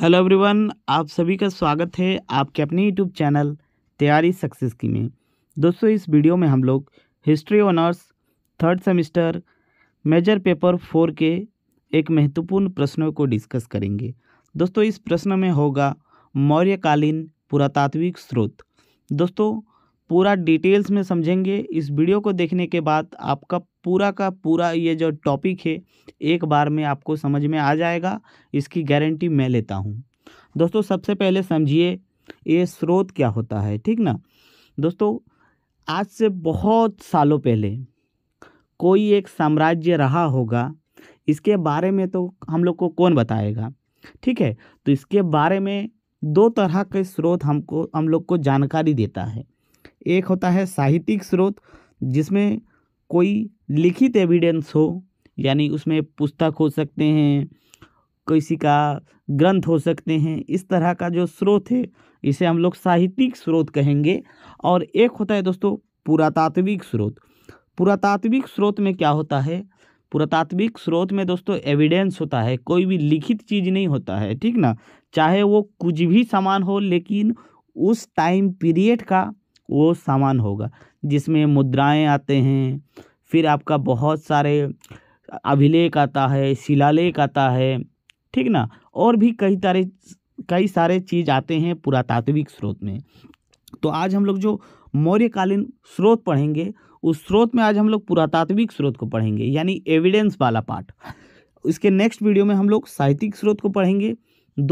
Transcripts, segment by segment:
hello everyone आप सभी का स्वागत है आपके अपने यूट्यूब चैनल तैयारी सक्सेस की में दोस्तों इस वीडियो में हम लोग history honours third semester major paper four के एक महत्वपूर्ण प्रश्नों को डिस्कस करेंगे दोस्तों इस प्रश्न में होगा मौर्यकालीन पुरातात्विक स्रोत दोस्तों पूरा डिटेल्स में समझेंगे इस वीडियो को देखने के बाद आपका पूरा का पूरा ये जो टॉपिक है एक बार में आपको समझ में आ जाएगा इसकी गारंटी मैं लेता हूँ दोस्तों सबसे पहले समझिए ये स्रोत क्या होता है ठीक ना दोस्तों आज से बहुत सालों पहले कोई एक साम्राज्य रहा होगा इसके बारे में तो हम लोग को कौन बताएगा ठीक है तो इसके बारे में दो तरह के स्रोत हमको हम लोग को जानकारी देता है एक होता है साहित्यिक स्रोत जिसमें कोई लिखित एविडेंस हो यानी उसमें पुस्तक हो सकते हैं किसी का ग्रंथ हो सकते हैं इस तरह का जो स्रोत है इसे हम लोग साहित्यिक स्रोत कहेंगे और एक होता है दोस्तों पुरातात्विक स्रोत पुरातात्विक स्रोत में क्या होता है पुरातात्विक स्रोत में दोस्तों एविडेंस होता है कोई भी लिखित चीज़ नहीं होता है ठीक ना चाहे वो कुछ भी सामान हो लेकिन उस टाइम पीरियड का वो सामान होगा जिसमें मुद्राएं आते हैं फिर आपका बहुत सारे अभिलेख आता है शिलालेख आता है ठीक ना और भी कई तारे कई सारे चीज़ आते हैं पुरातात्विक स्रोत में तो आज हम लोग जो मौर्यकालीन स्रोत पढ़ेंगे उस स्रोत में आज हम लोग पुरातात्विक स्रोत को पढ़ेंगे यानी एविडेंस वाला पार्ट इसके नेक्स्ट वीडियो में हम लोग साहित्यिक स्रोत को पढ़ेंगे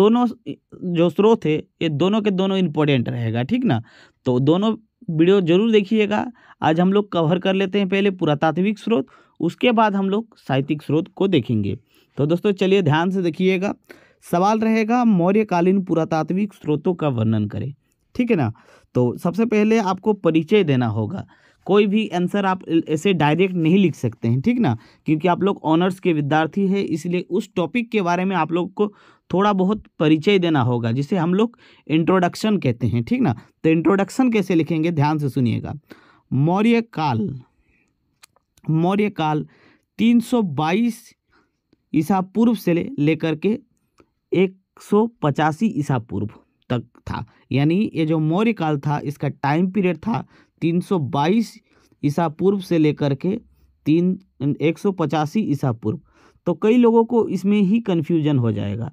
दोनों जो स्रोत है ये दोनों के दोनों इम्पोर्टेंट रहेगा ठीक ना तो दोनों वीडियो जरूर देखिएगा आज हम लोग कवर कर लेते हैं पहले पुरातात्विक स्रोत उसके बाद हम लोग साहित्यिक स्रोत को देखेंगे तो दोस्तों चलिए ध्यान से देखिएगा सवाल रहेगा मौर्यकालीन पुरातात्विक स्रोतों का वर्णन करें ठीक है ना तो सबसे पहले आपको परिचय देना होगा कोई भी आंसर आप ऐसे डायरेक्ट नहीं लिख सकते हैं ठीक ना क्योंकि आप लोग ऑनर्स के विद्यार्थी हैं इसलिए उस टॉपिक के बारे में आप लोग को थोड़ा बहुत परिचय देना होगा जिसे हम लोग इंट्रोडक्शन कहते हैं ठीक ना तो इंट्रोडक्शन कैसे लिखेंगे ध्यान से सुनिएगा मौर्य काल मौर्य काल 322 ईसा पूर्व से लेकर के एक सौ पचासी ईसा पूर्व तक था यानी ये जो मौर्य काल था इसका टाइम पीरियड था 322 ईसा पूर्व से लेकर के तीन एक सौ पचासी ईसा पूर्व तो कई लोगों को इसमें ही कन्फ्यूजन हो जाएगा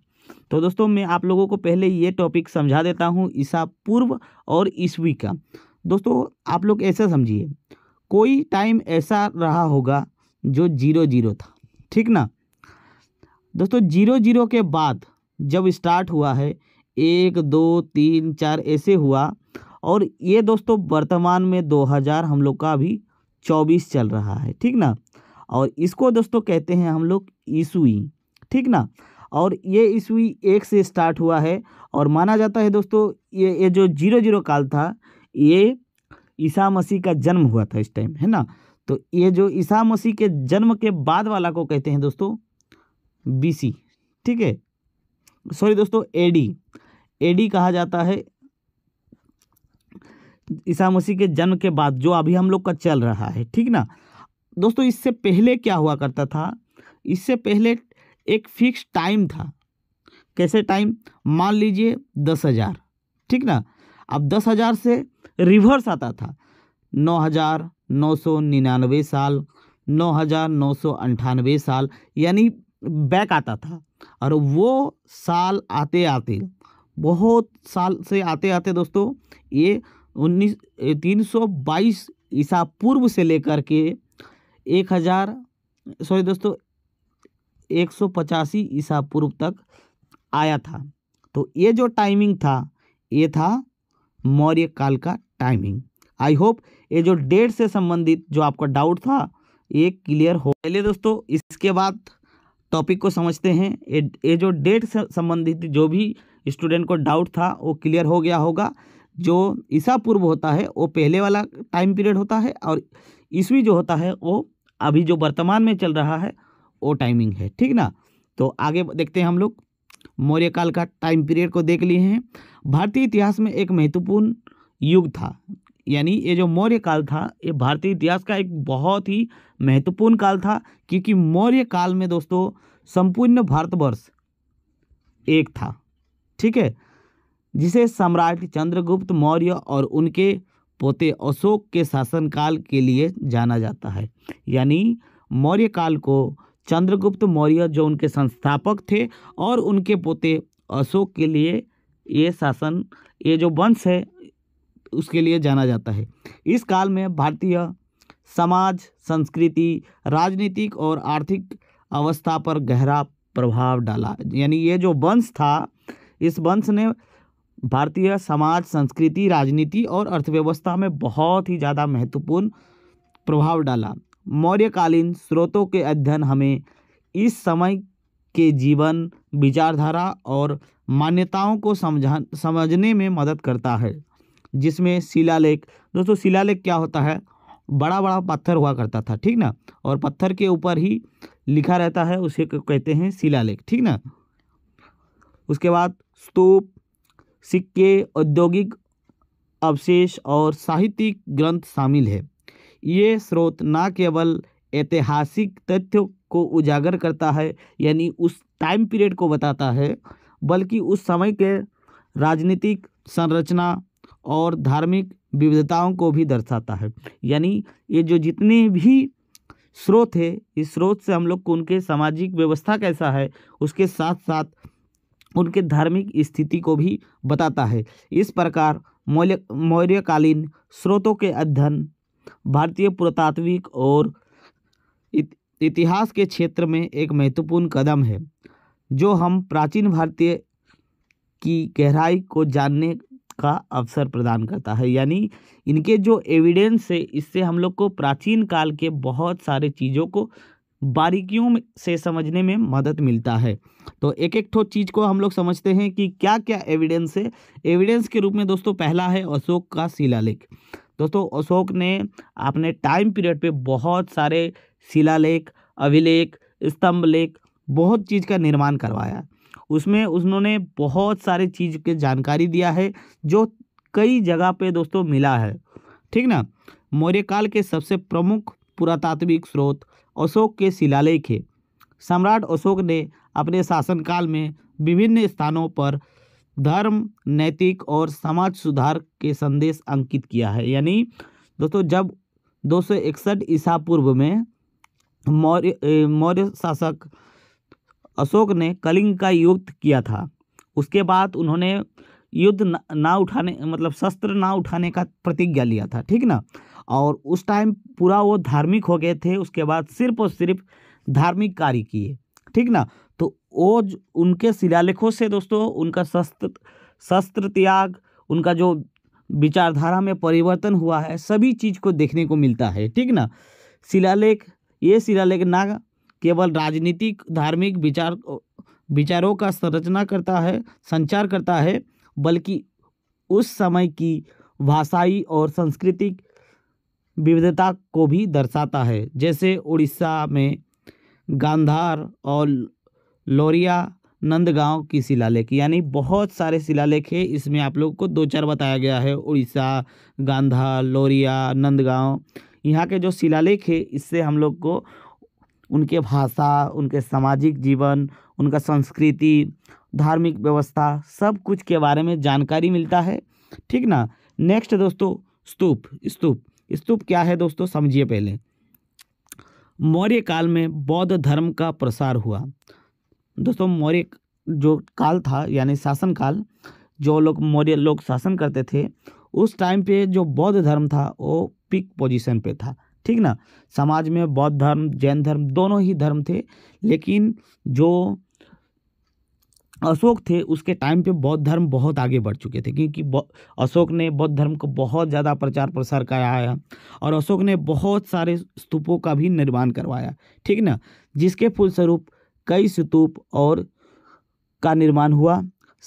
तो दोस्तों मैं आप लोगों को पहले ये टॉपिक समझा देता हूँ ईसा पूर्व और ईस्वी का दोस्तों आप लोग ऐसा समझिए कोई टाइम ऐसा रहा होगा जो जीरो जीरो था ठीक ना दोस्तों जीरो जीरो के बाद जब स्टार्ट हुआ है एक दो तीन चार ऐसे हुआ और ये दोस्तों वर्तमान में 2000 हम लोग का अभी 24 चल रहा है ठीक ना और इसको दोस्तों कहते हैं हम लोग ईसुई ठीक ना और ये ईस्वी एक से स्टार्ट हुआ है और माना जाता है दोस्तों ये ये जो जीरो जीरो काल था ये ईसा मसीह का जन्म हुआ था इस टाइम है ना तो ये जो ईसा मसीह के जन्म के बाद वाला को कहते हैं दोस्तों बीसी ठीक है सॉरी दोस्तों एडी एडी कहा जाता है ईसा मसीह के जन्म के बाद जो अभी हम लोग का चल रहा है ठीक ना दोस्तों इससे पहले क्या हुआ करता था इससे पहले एक फिक्स टाइम था कैसे टाइम मान लीजिए दस हज़ार ठीक ना अब दस हज़ार से रिवर्स आता था नौ हज़ार नौ सौ निन्यानवे साल नौ हज़ार नौ सौ अंठानवे साल यानी बैक आता था और वो साल आते आते बहुत साल से आते आते दोस्तों ये उन्नीस तीन सौ बाईस ईसा पूर्व से लेकर के एक हज़ार सॉरी दोस्तों एक सौ पचासी ईसा पूर्व तक आया था तो ये जो टाइमिंग था ये था मौर्य काल का टाइमिंग आई होप ये जो डेट से संबंधित जो आपका डाउट था ये क्लियर हो पहले दोस्तों इसके बाद टॉपिक को समझते हैं ये ये जो डेट से संबंधित जो भी स्टूडेंट को डाउट था वो क्लियर हो गया होगा जो ईसा पूर्व होता है वो पहले वाला टाइम पीरियड होता है और ईस्वी जो होता है वो अभी जो वर्तमान में चल रहा है वो टाइमिंग है ठीक ना तो आगे देखते हैं हम लोग मौर्य काल का टाइम पीरियड को देख लिए हैं भारतीय इतिहास में एक महत्वपूर्ण युग था यानी ये जो मौर्य काल था ये भारतीय इतिहास का एक बहुत ही महत्वपूर्ण काल था क्योंकि मौर्य काल में दोस्तों संपूर्ण भारतवर्ष एक था ठीक है जिसे सम्राट चंद्रगुप्त मौर्य और उनके पोते अशोक के शासनकाल के लिए जाना जाता है यानी मौर्य काल को चंद्रगुप्त मौर्य जो उनके संस्थापक थे और उनके पोते अशोक के लिए ये शासन ये जो वंश है उसके लिए जाना जाता है इस काल में भारतीय समाज संस्कृति राजनीतिक और आर्थिक अवस्था पर गहरा प्रभाव डाला यानी ये जो वंश था इस वंश ने भारतीय समाज संस्कृति राजनीति और अर्थव्यवस्था में बहुत ही ज़्यादा महत्वपूर्ण प्रभाव डाला मौर्यकालीन स्रोतों के अध्ययन हमें इस समय के जीवन विचारधारा और मान्यताओं को समझा समझने में मदद करता है जिसमें शिलालेख दोस्तों शिलालेख क्या होता है बड़ा बड़ा पत्थर हुआ करता था ठीक ना और पत्थर के ऊपर ही लिखा रहता है उसे कहते हैं शिलालेख ठीक ना उसके बाद स्तूप सिक्के औद्योगिक अवशेष और साहित्यिक ग्रंथ शामिल है ये स्रोत ना केवल ऐतिहासिक तथ्य को उजागर करता है यानी उस टाइम पीरियड को बताता है बल्कि उस समय के राजनीतिक संरचना और धार्मिक विविधताओं को भी दर्शाता है यानी ये जो जितने भी स्रोत है इस स्रोत से हम लोग को उनके सामाजिक व्यवस्था कैसा है उसके साथ साथ उनके धार्मिक स्थिति को भी बताता है इस प्रकार मौर्य मौर्यकालीन स्रोतों के अध्ययन भारतीय पुरातात्विक और इतिहास के क्षेत्र में एक महत्वपूर्ण कदम है जो हम प्राचीन भारतीय की गहराई को जानने का अवसर प्रदान करता है यानी इनके जो एविडेंस है इससे हम लोग को प्राचीन काल के बहुत सारे चीज़ों को बारीकियों से समझने में मदद मिलता है तो एक एक ठो चीज़ को हम लोग समझते हैं कि क्या क्या एविडेंस है एविडेंस के रूप में दोस्तों पहला है अशोक का शिलालेख दोस्तों अशोक ने अपने टाइम पीरियड पे बहुत सारे शिलालेख अभिलेख स्तंभ लेख बहुत चीज़ का निर्माण करवाया उसमें उन्होंने बहुत सारे चीज़ के जानकारी दिया है जो कई जगह पे दोस्तों मिला है ठीक ना मौर्य काल के सबसे प्रमुख पुरातात्विक स्रोत अशोक के शिलालेख है सम्राट अशोक ने अपने शासनकाल में विभिन्न स्थानों पर धर्म नैतिक और समाज सुधार के संदेश अंकित किया है यानी दोस्तों जब दो सौ इकसठ ईसा पूर्व में मौर्य मौर्य शासक अशोक ने कलिंग का युद्ध किया था उसके बाद उन्होंने युद्ध ना उठाने मतलब शस्त्र ना उठाने का प्रतिज्ञा लिया था ठीक ना और उस टाइम पूरा वो धार्मिक हो गए थे उसके बाद सिर्फ और सिर्फ धार्मिक कार्य किए ठीक ना वो उनके शिलालेखों से दोस्तों उनका शस्त्र शस्त्र त्याग उनका जो विचारधारा में परिवर्तन हुआ है सभी चीज़ को देखने को मिलता है ठीक ना शिलालेख ये शिलालेख ना केवल राजनीतिक धार्मिक विचार विचारों का संरचना करता है संचार करता है बल्कि उस समय की भाषाई और सांस्कृतिक विविधता को भी दर्शाता है जैसे उड़ीसा में गांधार और लौरिया नंदगांव की शिलालेख यानी बहुत सारे शिलालेख है इसमें आप लोग को दो चार बताया गया है उड़ीसा गांधा लौरिया नंदगांव यहाँ के जो शिलालेख है इससे हम लोग को उनके भाषा उनके सामाजिक जीवन उनका संस्कृति धार्मिक व्यवस्था सब कुछ के बारे में जानकारी मिलता है ठीक ना नेक्स्ट दोस्तों स्तूप स्तूप स्तूप क्या है दोस्तों समझिए पहले मौर्य काल में बौद्ध धर्म का प्रसार हुआ दोस्तों मौर्य जो काल था यानी शासन काल जो लोग मौर्य लोग शासन करते थे उस टाइम पे जो बौद्ध धर्म था वो पिक पोजीशन पे था ठीक ना समाज में बौद्ध धर्म जैन धर्म दोनों ही धर्म थे लेकिन जो अशोक थे उसके टाइम पे बौद्ध धर्म बहुत आगे बढ़ चुके थे क्योंकि अशोक ने बौद्ध धर्म को बहुत ज़्यादा प्रचार प्रसार कराया और अशोक ने बहुत सारे स्तूपों का भी निर्माण करवाया ठीक ना जिसके फलस्वरूप कई स्तूप और का निर्माण हुआ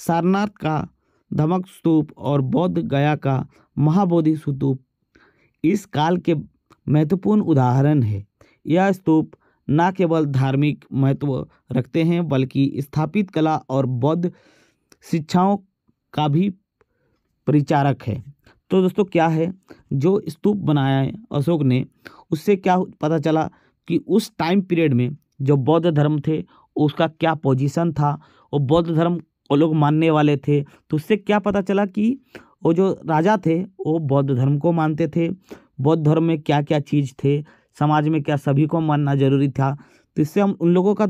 सारनाथ का धमक स्तूप और बौद्ध गया का महाबोधि स्तूप इस काल के महत्वपूर्ण उदाहरण है यह स्तूप न केवल धार्मिक महत्व रखते हैं बल्कि स्थापित कला और बौद्ध शिक्षाओं का भी परिचारक है तो दोस्तों क्या है जो स्तूप बनाया है अशोक ने उससे क्या पता चला कि उस टाइम पीरियड में जो बौद्ध धर्म थे उसका क्या पोजीशन था वो बौद्ध धर्म वो लोग मानने वाले थे तो उससे क्या पता चला कि वो जो राजा थे वो बौद्ध धर्म को मानते थे बौद्ध धर्म में क्या क्या चीज़ थे समाज में क्या सभी को मानना जरूरी था तो इससे हम उन लोगों का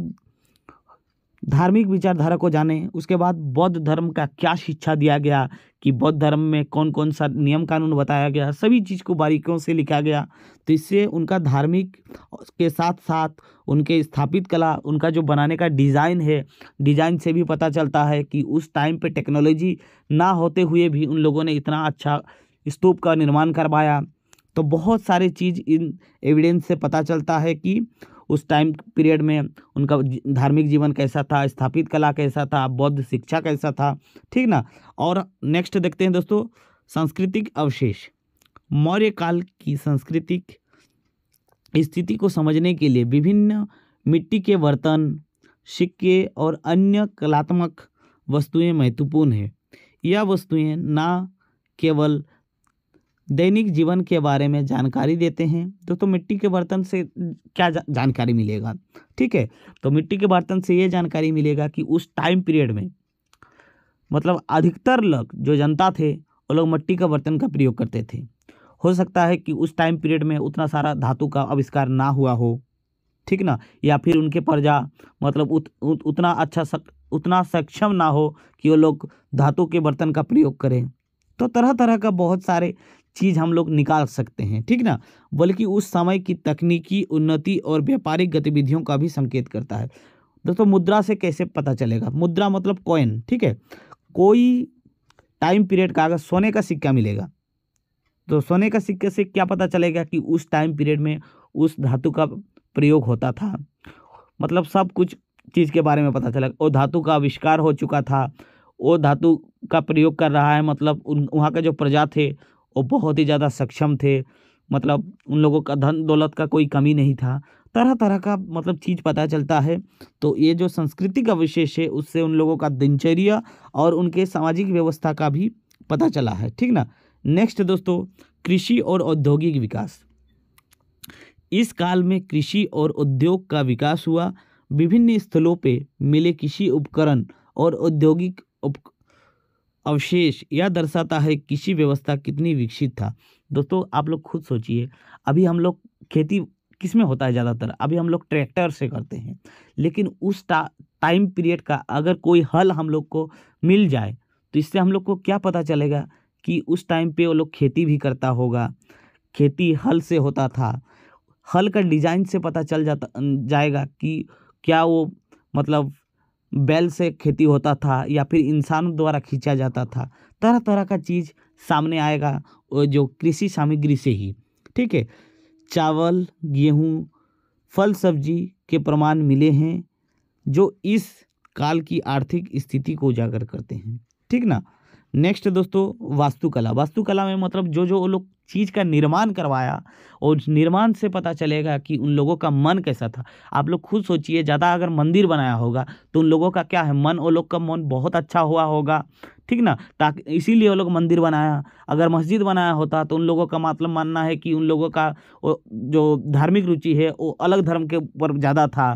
धार्मिक विचारधारा को जाने उसके बाद बौद्ध धर्म का क्या शिक्षा दिया गया कि बौद्ध धर्म में कौन कौन सा नियम कानून बताया गया सभी चीज़ को बारीकियों से लिखा गया तो इससे उनका धार्मिक के साथ साथ उनके स्थापित कला उनका जो बनाने का डिज़ाइन है डिज़ाइन से भी पता चलता है कि उस टाइम पे टेक्नोलॉजी ना होते हुए भी उन लोगों ने इतना अच्छा स्तूप का निर्माण करवाया तो बहुत सारे चीज़ इन एविडेंस से पता चलता है कि उस टाइम पीरियड में उनका धार्मिक जीवन कैसा था स्थापित कला कैसा था बौद्ध शिक्षा कैसा था ठीक ना और नेक्स्ट देखते हैं दोस्तों सांस्कृतिक अवशेष मौर्य काल की सांस्कृतिक स्थिति को समझने के लिए विभिन्न मिट्टी के बर्तन सिक्के और अन्य कलात्मक वस्तुएं महत्वपूर्ण हैं यह वस्तुएं ना केवल दैनिक जीवन के बारे में जानकारी देते हैं दोस्तों तो मिट्टी के बर्तन से क्या जा, जानकारी मिलेगा ठीक है तो मिट्टी के बर्तन से ये जानकारी मिलेगा कि उस टाइम पीरियड में मतलब अधिकतर लोग जो जनता थे वो लोग मिट्टी का बर्तन का प्रयोग करते थे हो सकता है कि उस टाइम पीरियड में उतना सारा धातु का आविष्कार ना हुआ हो ठीक ना या फिर उनके प्रजा मतलब उत, उत, उतना अच्छा सक, उतना सक्षम ना हो कि वो लोग धातु के बर्तन का प्रयोग करें तो तरह तरह का बहुत सारे चीज़ हम लोग निकाल सकते हैं ठीक ना बल्कि उस समय की तकनीकी उन्नति और व्यापारिक गतिविधियों का भी संकेत करता है दोस्तों मुद्रा से कैसे पता चलेगा मुद्रा मतलब कॉइन ठीक है कोई टाइम पीरियड का अगर सोने का सिक्का मिलेगा तो सोने का सिक्के से क्या पता चलेगा कि उस टाइम पीरियड में उस धातु का प्रयोग होता था मतलब सब कुछ चीज़ के बारे में पता चलेगा वो धातु का आविष्कार हो चुका था वो धातु का प्रयोग कर रहा है मतलब उन वहाँ के जो प्रजा थे वो बहुत ही ज़्यादा सक्षम थे मतलब उन लोगों का धन दौलत का कोई कमी नहीं था तरह तरह का मतलब चीज़ पता चलता है तो ये जो संस्कृति का विशेष है उससे उन लोगों का दिनचर्या और उनके सामाजिक व्यवस्था का भी पता चला है ठीक ना नेक्स्ट दोस्तों कृषि और औद्योगिक विकास इस काल में कृषि और उद्योग का विकास हुआ विभिन्न स्थलों पे मिले कृषि उपकरण और औद्योगिक उप अवशेष यह दर्शाता है कृषि व्यवस्था कितनी विकसित था दोस्तों आप लोग खुद सोचिए अभी हम लोग खेती किस में होता है ज़्यादातर अभी हम लोग ट्रैक्टर से करते हैं लेकिन उस टा, टाइम पीरियड का अगर कोई हल हम लोग को मिल जाए तो इससे हम लोग को क्या पता चलेगा कि उस टाइम पे वो लोग खेती भी करता होगा खेती हल से होता था हल का डिज़ाइन से पता चल जाता जाएगा कि क्या वो मतलब बैल से खेती होता था या फिर इंसानों द्वारा खींचा जाता था तरह तरह का चीज़ सामने आएगा जो कृषि सामग्री से ही ठीक है चावल गेहूँ फल सब्जी के प्रमाण मिले हैं जो इस काल की आर्थिक स्थिति को उजागर करते हैं ठीक ना नेक्स्ट दोस्तों वास्तुकला वास्तुकला में मतलब जो जो लोग चीज़ का निर्माण करवाया और निर्माण से पता चलेगा कि उन लोगों का मन कैसा था आप लोग खुद सोचिए ज़्यादा अगर मंदिर बनाया होगा तो उन लोगों का क्या है मन वो लोग का मन बहुत अच्छा हुआ होगा ठीक ना ताकि इसीलिए वो लोग मंदिर बनाया अगर मस्जिद बनाया होता तो उन लोगों का मतलब मानना है कि उन लोगों का जो धार्मिक रुचि है वो अलग धर्म के ऊपर ज़्यादा था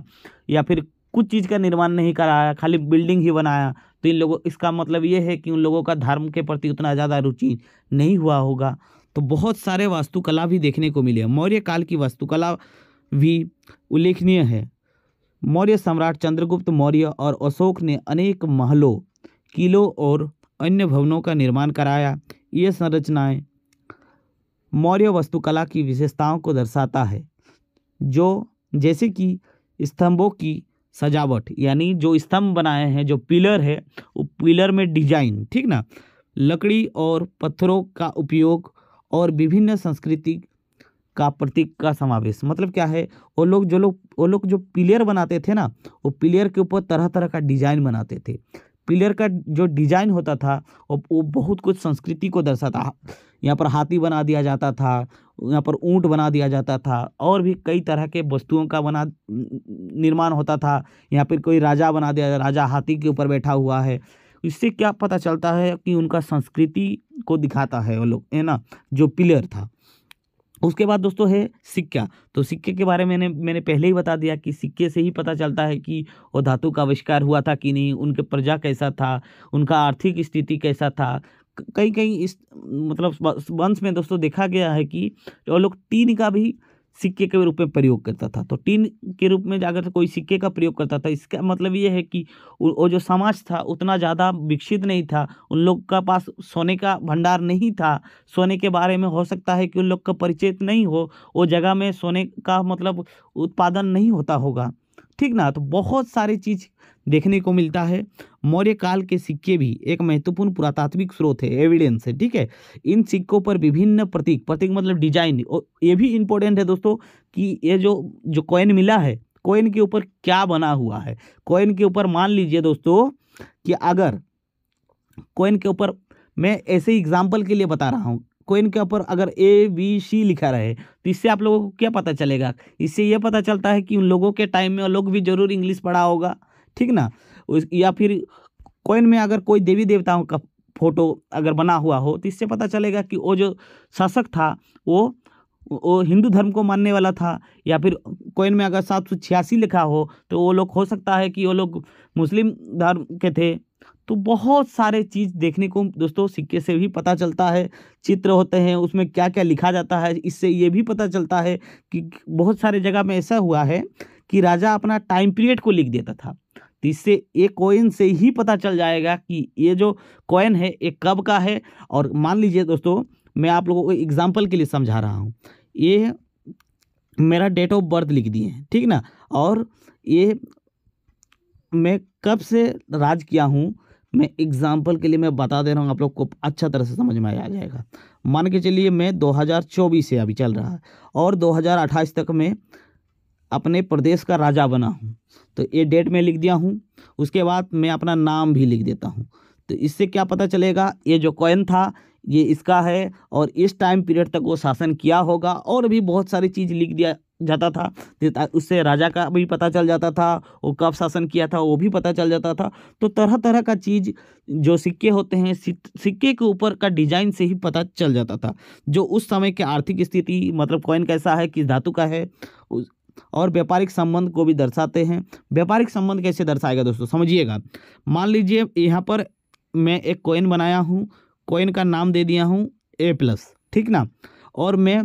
या फिर कुछ चीज़ का निर्माण नहीं कराया खाली बिल्डिंग ही बनाया तो इन लोगों इसका मतलब ये है कि उन लोगों का धर्म के प्रति उतना ज़्यादा रुचि नहीं हुआ होगा तो बहुत सारे वास्तुकला भी देखने को मिले मौर्य काल की वास्तुकला भी उल्लेखनीय है मौर्य सम्राट चंद्रगुप्त मौर्य और अशोक ने अनेक महलों किलों और अन्य भवनों का निर्माण कराया ये संरचनाएं मौर्य वस्तुकला की विशेषताओं को दर्शाता है जो जैसे कि स्तंभों की सजावट यानी जो स्तंभ बनाए हैं जो पिलर है वो पिलर में डिजाइन ठीक ना लकड़ी और पत्थरों का उपयोग और विभिन्न संस्कृति का प्रतीक का समावेश मतलब क्या है वो लोग जो लोग वो लोग जो पिलियर बनाते थे ना वो पिलियर के ऊपर तरह तरह का डिजाइन बनाते थे पिलियर का जो डिजाइन होता था वो वो बहुत कुछ संस्कृति को दर्शाता यहाँ पर हाथी बना दिया जाता था यहाँ पर ऊंट बना दिया जाता था और भी कई तरह के वस्तुओं का बना निर्माण होता था यहाँ पर कोई राजा बना दिया राजा हाथी के ऊपर बैठा हुआ है इससे क्या पता चलता है कि उनका संस्कृति को दिखाता है वो लोग है ना जो पिलर था उसके बाद दोस्तों है सिक्का तो सिक्के के बारे में मैंने मैंने पहले ही बता दिया कि सिक्के से ही पता चलता है कि वो धातु का आविष्कार हुआ था कि नहीं उनके प्रजा कैसा था उनका आर्थिक स्थिति कैसा था कहीं कहीं इस मतलब वंश में दोस्तों देखा गया है कि वो लोग टीन का भी सिक्के के रूप में प्रयोग करता था तो टीन के रूप में अगर कोई सिक्के का प्रयोग करता था इसका मतलब ये है कि वो जो समाज था उतना ज़्यादा विकसित नहीं था उन लोग का पास सोने का भंडार नहीं था सोने के बारे में हो सकता है कि उन लोग का परिचय नहीं हो वो जगह में सोने का मतलब उत्पादन नहीं होता होगा ठीक ना तो बहुत सारी चीज़ देखने को मिलता है मौर्य काल के सिक्के भी एक महत्वपूर्ण पुरातात्विक स्रोत है एविडेंस है ठीक है इन सिक्कों पर विभिन्न प्रतीक प्रतीक मतलब डिजाइन और ये भी इम्पोर्टेंट है दोस्तों कि ये जो जो कॉइन मिला है कॉइन के ऊपर क्या बना हुआ है कॉइन के ऊपर मान लीजिए दोस्तों कि अगर कॉइन के ऊपर मैं ऐसे एग्जाम्पल के लिए बता रहा हूँ कोइन के ऊपर अगर ए बी सी लिखा रहे तो इससे आप लोगों को क्या पता चलेगा इससे ये पता चलता है कि उन लोगों के टाइम में लोग भी जरूर इंग्लिश पढ़ा होगा ठीक ना या फिर कोइन में अगर कोई देवी देवताओं का फोटो अगर बना हुआ हो तो इससे पता चलेगा कि वो जो शासक था वो वो हिंदू धर्म को मानने वाला था या फिर कोइन में अगर सात सौ छियासी लिखा हो तो वो लोग हो सकता है कि वो लोग मुस्लिम धर्म के थे तो बहुत सारे चीज़ देखने को दोस्तों सिक्के से भी पता चलता है चित्र होते हैं उसमें क्या क्या लिखा जाता है इससे ये भी पता चलता है कि बहुत सारे जगह में ऐसा हुआ है कि राजा अपना टाइम पीरियड को लिख देता था तो इससे ये कॉइन से ही पता चल जाएगा कि ये जो कॉइन है ये कब का है और मान लीजिए दोस्तों मैं आप लोगों को एग्जाम्पल के लिए समझा रहा हूँ ये मेरा डेट ऑफ बर्थ लिख दिए हैं ठीक ना और ये मैं कब से राज किया हूँ मैं एग्ज़ाम्पल के लिए मैं बता दे रहा हूँ आप लोग को अच्छा तरह से समझ में आ जाएगा मान के चलिए मैं 2024 से अभी चल रहा है और 2028 तक मैं अपने प्रदेश का राजा बना हूँ तो ये डेट मैं लिख दिया हूँ उसके बाद मैं अपना नाम भी लिख देता हूँ तो इससे क्या पता चलेगा ये जो कॉइन था ये इसका है और इस टाइम पीरियड तक वो शासन किया होगा और भी बहुत सारी चीज़ लिख दिया जाता था उससे राजा का भी पता चल जाता था वो कब शासन किया था वो भी पता चल जाता था तो तरह तरह का चीज़ जो सिक्के होते हैं सिक्के के ऊपर का डिजाइन से ही पता चल जाता था जो उस समय के आर्थिक स्थिति मतलब कॉइन कैसा है किस धातु का है और व्यापारिक संबंध को भी दर्शाते हैं व्यापारिक संबंध कैसे दर्शाएगा दोस्तों समझिएगा मान लीजिए यहाँ पर मैं एक कॉइन बनाया हूँ कॉइन का नाम दे दिया हूँ ए प्लस ठीक ना और मैं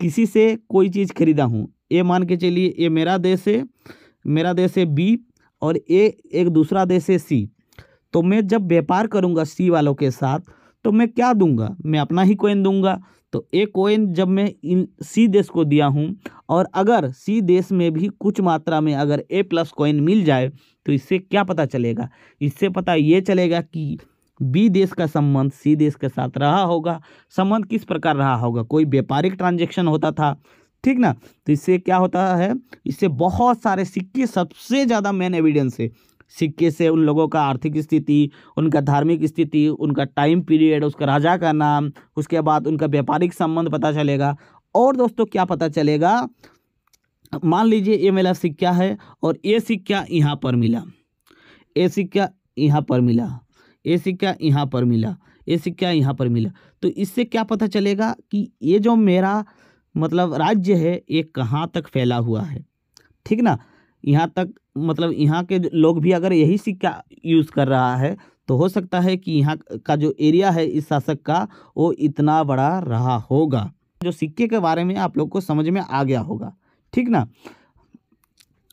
किसी से कोई चीज़ खरीदा हूँ ए मान के चलिए ए मेरा देश है मेरा देश है बी और ए एक दूसरा देश है सी तो मैं जब व्यापार करूँगा सी वालों के साथ तो मैं क्या दूंगा मैं अपना ही कोइन दूंगा तो ए कोइन जब मैं इन सी देश को दिया हूँ और अगर सी देश में भी कुछ मात्रा में अगर ए प्लस कोइन मिल जाए तो इससे क्या पता चलेगा इससे पता ये चलेगा कि बी देश का संबंध सी देश के साथ रहा होगा संबंध किस प्रकार रहा होगा कोई व्यापारिक ट्रांजेक्शन होता था ठीक ना तो इससे क्या होता है इससे बहुत सारे सिक्के सबसे ज़्यादा मेन एविडेंस है सिक्के से उन लोगों का आर्थिक स्थिति उनका धार्मिक स्थिति उनका टाइम पीरियड उसका राजा का नाम उसके बाद उनका व्यापारिक संबंध पता चलेगा और दोस्तों क्या पता चलेगा मान लीजिए ये मेला सिक्का है और ये सिक्का यहाँ पर मिला ये सिक्का यहाँ पर मिला ये सिक्का यहाँ पर मिला ये सिक्का यहाँ पर मिला तो इससे क्या पता चलेगा कि ये जो मेरा मतलब राज्य है ये कहाँ तक फैला हुआ है ठीक ना यहाँ तक मतलब यहाँ के लोग भी अगर यही सिक्का यूज़ कर रहा है तो हो सकता है कि यहाँ का जो एरिया है इस शासक का वो इतना बड़ा रहा होगा जो सिक्के के बारे में आप लोग को समझ में आ गया होगा ठीक ना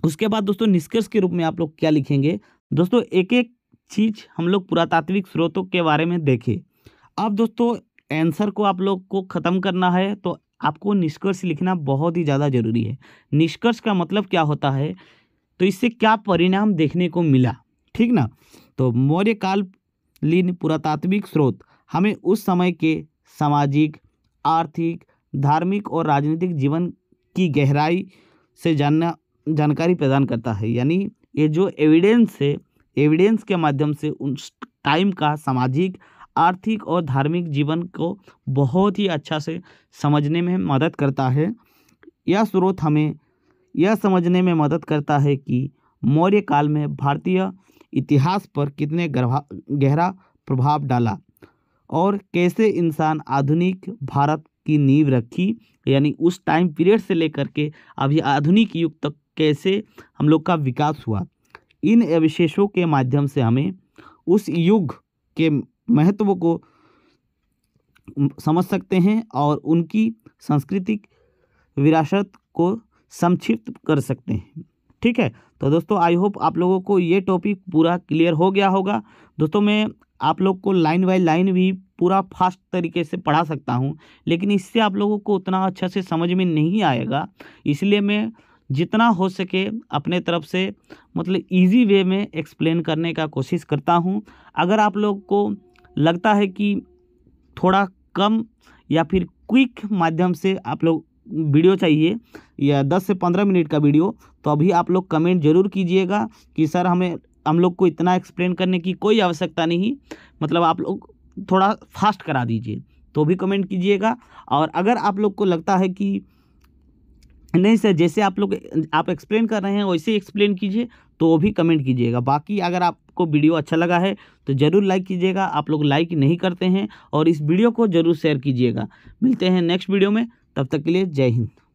उसके बाद दोस्तों निष्कर्ष के रूप में आप लोग क्या लिखेंगे दोस्तों एक एक चीज़ हम लोग पुरातात्विक स्रोतों के बारे में देखें अब दोस्तों आंसर को आप लोग को ख़त्म करना है तो आपको निष्कर्ष लिखना बहुत ही ज़्यादा ज़रूरी है निष्कर्ष का मतलब क्या होता है तो इससे क्या परिणाम देखने को मिला ठीक ना तो मौर्यकाल लीन पुरातात्विक स्रोत हमें उस समय के सामाजिक आर्थिक धार्मिक और राजनीतिक जीवन की गहराई से जानना जानकारी प्रदान करता है यानी ये जो एविडेंस है एविडेंस के माध्यम से उस टाइम का सामाजिक आर्थिक और धार्मिक जीवन को बहुत ही अच्छा से समझने में मदद करता है यह स्रोत हमें यह समझने में मदद करता है कि मौर्य काल में भारतीय इतिहास पर कितने गहरा प्रभाव डाला और कैसे इंसान आधुनिक भारत की नींव रखी यानी उस टाइम पीरियड से लेकर के अभी आधुनिक युग तक कैसे हम लोग का विकास हुआ इन अवशेषों के माध्यम से हमें उस युग के महत्व को समझ सकते हैं और उनकी सांस्कृतिक विरासत को संक्षिप्त कर सकते हैं ठीक है तो दोस्तों आई होप आप लोगों को ये टॉपिक पूरा क्लियर हो गया होगा दोस्तों मैं आप लोग को लाइन बाय लाइन भी पूरा फास्ट तरीके से पढ़ा सकता हूँ लेकिन इससे आप लोगों को उतना अच्छा से समझ में नहीं आएगा इसलिए मैं जितना हो सके अपने तरफ से मतलब इजी वे में एक्सप्लेन करने का कोशिश करता हूँ अगर आप लोग को लगता है कि थोड़ा कम या फिर क्विक माध्यम से आप लोग वीडियो चाहिए या 10 से 15 मिनट का वीडियो तो अभी आप लोग कमेंट ज़रूर कीजिएगा कि सर हमें हम लोग को इतना एक्सप्लेन करने की कोई आवश्यकता नहीं मतलब आप लोग थोड़ा फास्ट करा दीजिए तो भी कमेंट कीजिएगा और अगर आप लोग को लगता है कि नहीं सर जैसे आप लोग आप एक्सप्लेन कर रहे हैं वैसे एक्सप्लेन कीजिए तो वो भी कमेंट कीजिएगा बाकी अगर आपको वीडियो अच्छा लगा है तो ज़रूर लाइक कीजिएगा आप लोग लाइक नहीं करते हैं और इस वीडियो को ज़रूर शेयर कीजिएगा मिलते हैं नेक्स्ट वीडियो में तब तक के लिए जय हिंद